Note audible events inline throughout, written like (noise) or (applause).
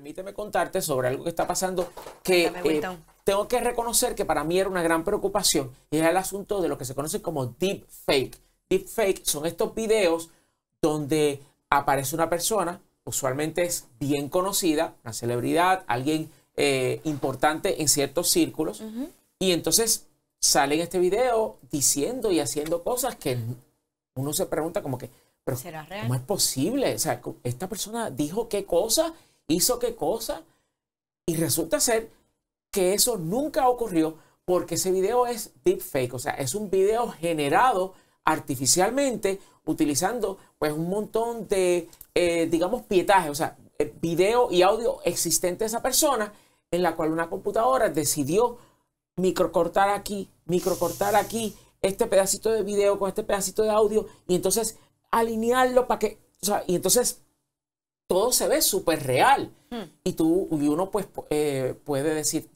Permíteme contarte sobre algo que está pasando que eh, tengo que reconocer que para mí era una gran preocupación y es el asunto de lo que se conoce como deep fake. Deep fake son estos videos donde aparece una persona, usualmente es bien conocida, una celebridad, alguien eh, importante en ciertos círculos, y entonces sale en este video diciendo y haciendo cosas que uno se pregunta como que, pero ¿cómo es posible? O sea, esta persona dijo qué cosa hizo qué cosa. Y resulta ser que eso nunca ocurrió porque ese video es deepfake, o sea, es un video generado artificialmente utilizando pues un montón de, eh, digamos, pietaje, o sea, eh, video y audio existente de esa persona en la cual una computadora decidió microcortar aquí, microcortar aquí este pedacito de video con este pedacito de audio y entonces alinearlo para que, o sea, y entonces todo se ve súper real. Hmm. Y tú, y uno pues eh, puede decir,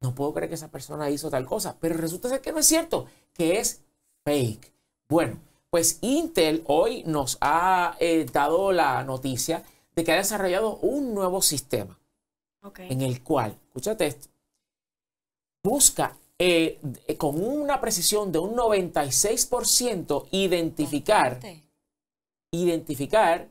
no puedo creer que esa persona hizo tal cosa, pero resulta ser que no es cierto, que es fake. Bueno, pues Intel hoy nos ha eh, dado la noticia de que ha desarrollado un nuevo sistema en el cual, escúchate esto, busca eh, con una precisión de un 96% identificar, identificar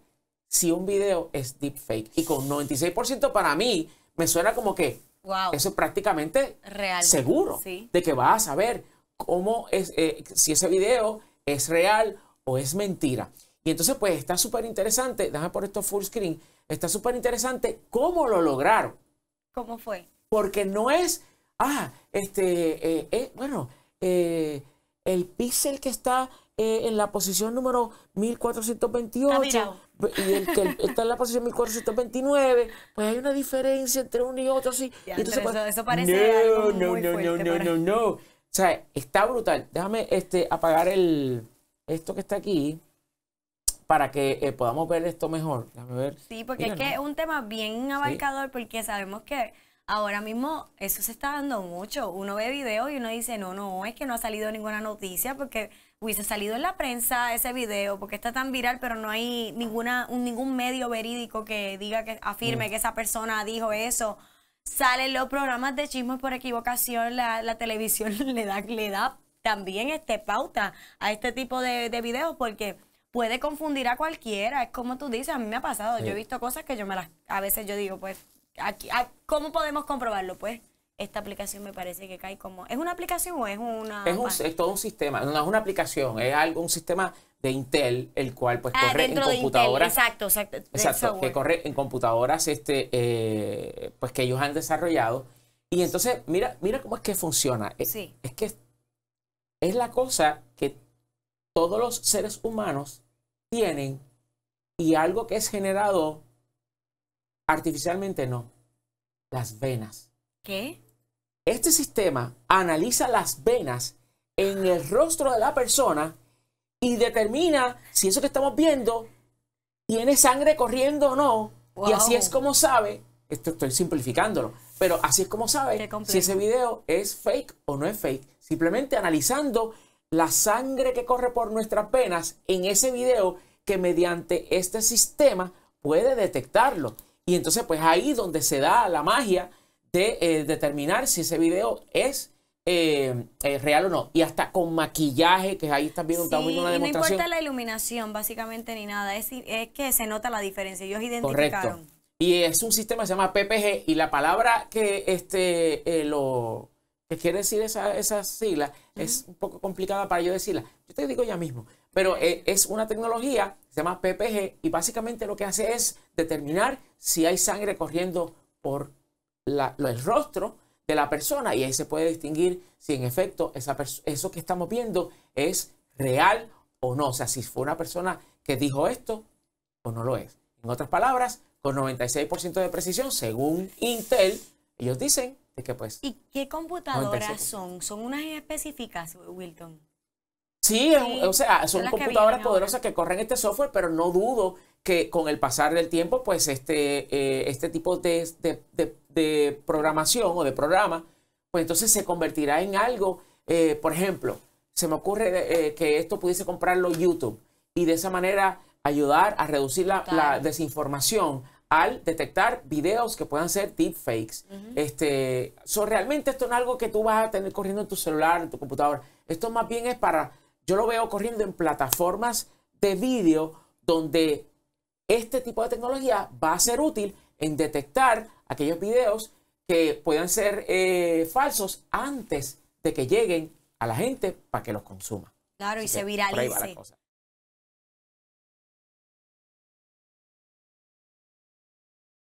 si un video es deepfake. Y con 96% para mí me suena como que wow. eso es prácticamente real. seguro de que vas a saber cómo es, eh, si ese video es real o es mentira. Y entonces, pues está súper interesante, déjame por esto full screen, está súper interesante cómo lo lograron. ¿Cómo fue? Porque no es, ah, este, eh, eh, bueno, el píxel que está en la posición número 1428. Pues, y el que está en la posición 1429, pues hay una diferencia entre uno y otro, así. entonces, pues, eso, eso, parece no, no, no, no, no, no, no, O sea, está brutal. Déjame este, apagar el, esto que está aquí para que eh, podamos ver esto mejor. Sí, porque es que es un tema bien abarcador, porque sabemos que ahora mismo eso se está dando mucho. Uno ve videos y uno dice, no, no, es que no ha salido ninguna noticia porque se ha salido en la prensa ese video, porque está tan viral, pero no hay ninguna, ningún medio verídico que diga que afirme mm. que esa persona dijo eso. Salen los programas de chismos por equivocación, la, televisión (laughs) le da, también este, pauta a este tipo de, de videos, porque puede confundir a cualquiera. Es como tú dices, a mí me ha pasado. Yo he visto cosas que yo me las. A veces yo digo, pues, aquí, ¿cómo podemos comprobarlo? Pues esta aplicación me parece que cae como... ¿Es una aplicación o es una...? Es, todo un sistema, no es una aplicación, es algo, un sistema de Intel, el cual pues ah, corre en computadoras... exacto, exacto. Exacto, que corre en computadoras este, eh, pues que ellos han desarrollado. Y entonces, mira, mira cómo es que funciona. Eh, sí. Es, es que es la cosa que todos los seres humanos tienen y algo que es generado artificialmente no. Las venas. ¿Qué? Este sistema analiza las venas en el rostro de la persona y determina si eso que estamos viendo tiene sangre corriendo o no. Y así es como sabe, esto estoy simplificándolo, pero así es como sabe si ese video es fake o no es fake. Simplemente analizando la sangre que corre por nuestras venas en ese video que mediante este sistema puede detectarlo. Y entonces pues ahí donde se da la magia de eh, determinar si ese video es eh, eh, real o no. Y hasta con maquillaje, que ahí están viendo, estamos una demostración. No importa la iluminación, básicamente, ni nada. Es, es que se nota la diferencia. Ellos identificaron. Correcto. Y es un sistema que se llama PPG. Y la palabra que este lo quiere decir esa, sigla es un poco complicada para yo decirla. Yo te digo ya mismo. Pero es una tecnología que se llama PPG y básicamente lo que hace es determinar si hay sangre corriendo por la, el rostro de la persona y ahí se puede distinguir si en efecto esa eso que estamos viendo es real o no. O sea, si fue una persona que dijo esto o no lo es. En otras palabras, con 96% de precisión, según Intel, ellos dicen que pues... ¿Y qué computadoras son? ¿Son unas específicas, Wilton? Sí, o sea, son computadoras poderosas que corren este software, pero no dudo que con el pasar del tiempo, pues este, eh, este tipo de, de, programación o de programa, pues entonces se convertirá en algo, eh, por ejemplo, se me ocurre eh, que esto pudiese comprarlo YouTube y de esa manera ayudar a reducir la, desinformación al detectar videos que puedan ser deepfakes. este, so, realmente esto es algo que tú vas a tener corriendo en tu celular, en tu computadora. Esto más bien es para yo lo veo corriendo en plataformas de vídeo donde este tipo de tecnología va a ser útil en detectar aquellos videos que puedan ser eh, falsos antes de que lleguen a la gente para que los consuma. Claro, y se viralice.